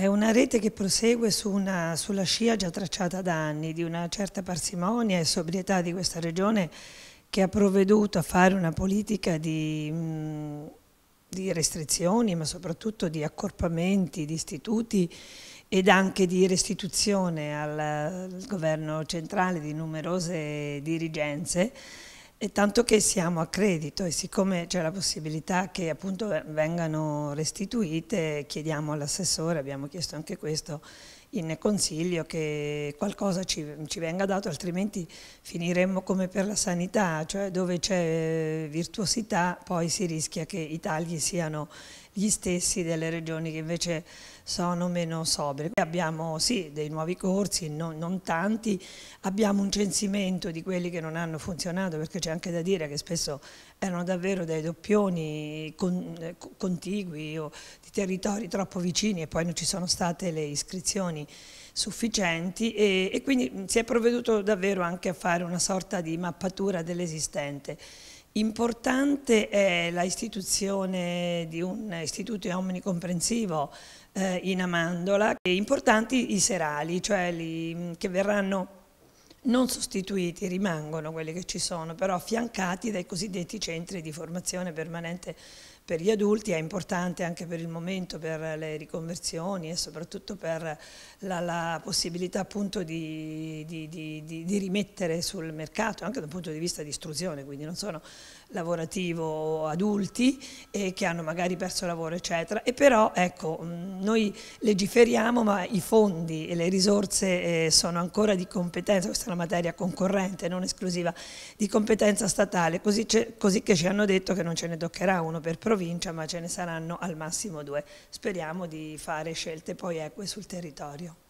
È una rete che prosegue su una, sulla scia già tracciata da anni di una certa parsimonia e sobrietà di questa regione che ha provveduto a fare una politica di, di restrizioni ma soprattutto di accorpamenti di istituti ed anche di restituzione al, al governo centrale di numerose dirigenze e tanto che siamo a credito e siccome c'è la possibilità che appunto vengano restituite, chiediamo all'assessore, abbiamo chiesto anche questo in consiglio, che qualcosa ci, ci venga dato, altrimenti finiremmo come per la sanità, cioè dove c'è virtuosità poi si rischia che i tagli siano gli stessi delle regioni che invece sono meno sobri. Abbiamo sì dei nuovi corsi, non, non tanti, abbiamo un censimento di quelli che non hanno funzionato perché c'è c'è anche da dire che spesso erano davvero dei doppioni con, eh, contigui o di territori troppo vicini e poi non ci sono state le iscrizioni sufficienti e, e quindi mm, si è provveduto davvero anche a fare una sorta di mappatura dell'esistente. Importante è l'istituzione di un istituto omnicomprensivo eh, in Amandola e importanti i serali, cioè li, mm, che verranno non sostituiti, rimangono quelli che ci sono, però affiancati dai cosiddetti centri di formazione permanente per gli adulti, è importante anche per il momento, per le riconversioni e soprattutto per la, la possibilità appunto di, di, di, di, rimettere sul mercato, anche dal punto di vista di istruzione, quindi non sono lavorativo adulti e che hanno magari perso lavoro eccetera e però ecco mm, noi legiferiamo ma i fondi e le risorse eh, sono ancora di competenza, Questa una materia concorrente, non esclusiva, di competenza statale, così, così che ci hanno detto che non ce ne toccherà uno per provincia, ma ce ne saranno al massimo due. Speriamo di fare scelte poi eque sul territorio.